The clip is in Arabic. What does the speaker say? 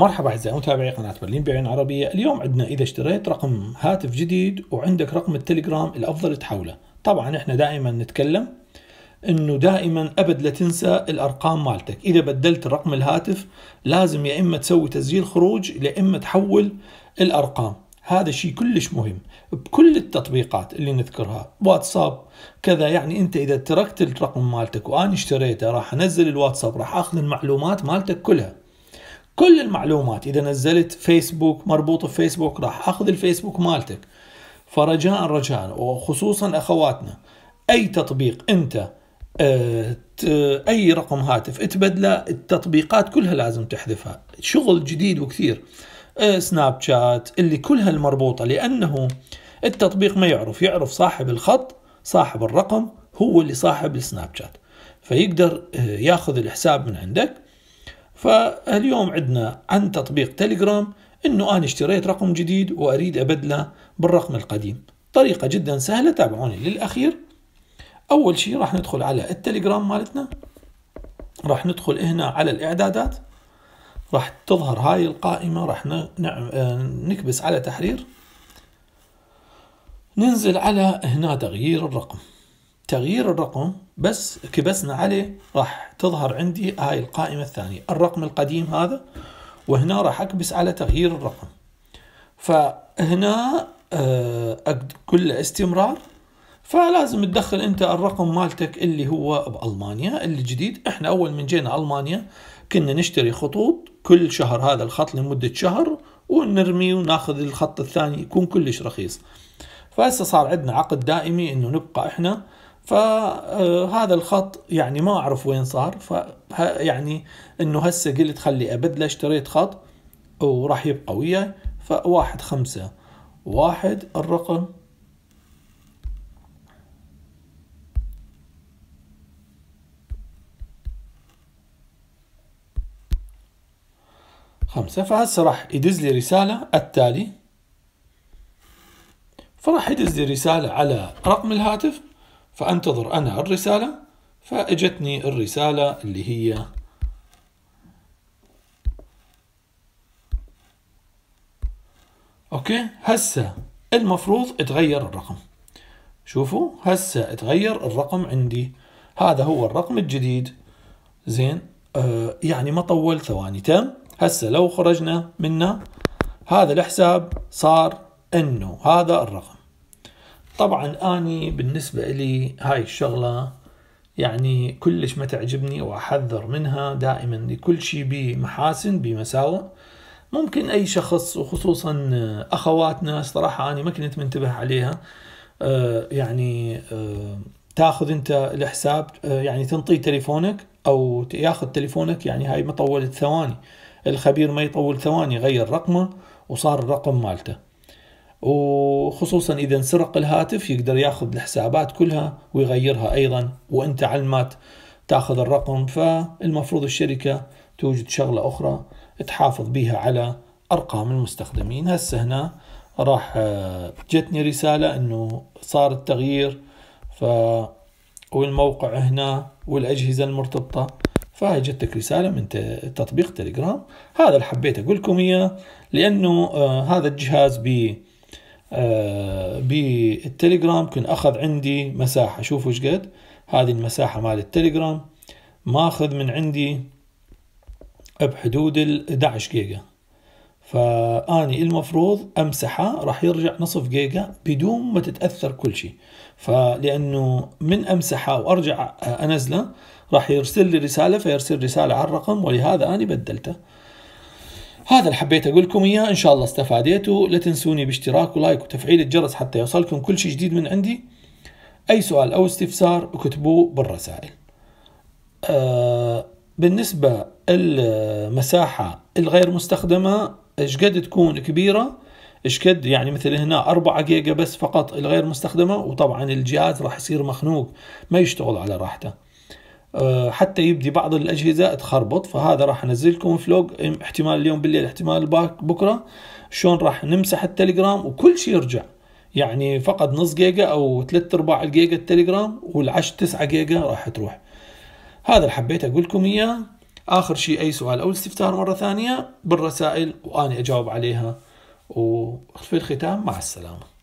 مرحبا أعزائي متابعي قناة برلين بعين عربية اليوم عندنا إذا اشتريت رقم هاتف جديد وعندك رقم التليجرام الأفضل تحوله طبعا إحنا دائما نتكلم انه دائما ابد لا تنسى الارقام مالتك اذا بدلت رقم الهاتف لازم يا اما تسوي تسجيل خروج يا اما تحول الارقام هذا شيء كلش مهم بكل التطبيقات اللي نذكرها واتساب كذا يعني انت اذا تركت الرقم مالتك وانا اشتريته راح انزل الواتساب راح اخذ المعلومات مالتك كلها كل المعلومات اذا نزلت فيسبوك مربوط بفيسبوك راح اخذ الفيسبوك مالتك فرجاء رجاء وخصوصا اخواتنا اي تطبيق انت آه، اي رقم هاتف تبدله التطبيقات كلها لازم تحذفها شغل جديد وكثير آه، سناب شات اللي كلها المربوطه لانه التطبيق ما يعرف يعرف صاحب الخط صاحب الرقم هو اللي صاحب السناب شات فيقدر آه، ياخذ الحساب من عندك فاليوم عندنا عن تطبيق تليجرام انه انا اشتريت رقم جديد واريد ابدله بالرقم القديم طريقه جدا سهله تابعوني للاخير اول شيء راح ندخل على التليجرام مالتنا راح ندخل هنا على الاعدادات راح تظهر هاي القائمه راح نعم- آه، نكبس على تحرير ننزل على هنا تغيير الرقم تغيير الرقم بس كبسنا عليه راح تظهر عندي هاي القائمة الثانية الرقم القديم هذا وهنا راح أكبس على تغيير الرقم فهنا آه، كل استمرار فلازم تدخل انت الرقم مالتك اللي هو بالمانيا اللي جديد احنا اول من جينا المانيا كنا نشتري خطوط كل شهر هذا الخط لمده شهر ونرمي وناخذ الخط الثاني يكون كلش رخيص فهسه صار عندنا عقد دائمي انه نبقى احنا فهذا الخط يعني ما اعرف وين صار ف يعني انه هسه قلت خلي ابدله اشتريت خط وراح يبقى وياي فواحد خمسة واحد الرقم خمسة فهسه راح يدز لي رسالة التالي فراح يدز لي رسالة على رقم الهاتف فأنتظر أنا الرسالة فأجتني الرسالة اللي هي أوكي هسه المفروض اتغير الرقم شوفوا هسه اتغير الرقم عندي هذا هو الرقم الجديد زين آه يعني ما طول ثواني تم هسه لو خرجنا منه هذا الحساب صار انه هذا الرقم طبعا اني بالنسبه لي هاي الشغله يعني كلش ما تعجبني واحذر منها دائما لكل شيء بيه محاسن بيه مساوئ ممكن اي شخص وخصوصا اخواتنا صراحه اني ما كنت منتبه عليها آه، يعني آه، تاخذ انت الحساب آه، يعني تنطي تليفونك او ياخذ تليفونك يعني هاي ما طولت ثواني الخبير ما يطول ثواني غير رقمه وصار الرقم مالته وخصوصا اذا انسرق الهاتف يقدر ياخذ الحسابات كلها ويغيرها ايضا وانت علمات تاخذ الرقم فالمفروض الشركه توجد شغله اخرى تحافظ بها على ارقام المستخدمين هسه هنا راح آه، جتني رساله انه صار التغيير ف والموقع هنا والاجهزه المرتبطه فهي جتك رسالة من تطبيق تليجرام هذا اللي حبيت أقول لكم إياه لأنه آه، هذا الجهاز بي آه، بالتليجرام كن اخذ عندي مساحه شوفوا ايش قد هذه المساحه مال التليجرام ماخذ من عندي بحدود ال 11 جيجا فاني المفروض امسحه راح يرجع نصف جيجا بدون ما تتاثر كل شيء فلانه من امسحه وارجع انزله راح يرسل لي رساله فيرسل رساله على الرقم ولهذا اني بدلته هذا اللي حبيت اقول لكم اياه ان شاء الله استفاديتوا لا تنسوني باشتراك ولايك وتفعيل الجرس حتى يوصلكم كل شيء جديد من عندي اي سؤال او استفسار اكتبوه بالرسائل آه بالنسبة المساحة الغير مستخدمة ايش قد تكون كبيرة ايش قد يعني مثل هنا 4 جيجا بس فقط الغير مستخدمة وطبعا الجهاز راح يصير مخنوق ما يشتغل على راحته آه، حتى يبدي بعض الاجهزه تخربط فهذا راح انزلكم فلوج احتمال اليوم بالليل احتمال بكره شلون راح نمسح التليجرام وكل شيء يرجع يعني فقط نص جيجا او ثلاث ارباع الجيجا التليجرام والعش 9 جيجا راح تروح هذا اللي حبيت اقول لكم اياه اخر شيء اي سؤال او استفسار مره ثانيه بالرسائل واني اجاوب عليها وفي الختام مع السلامه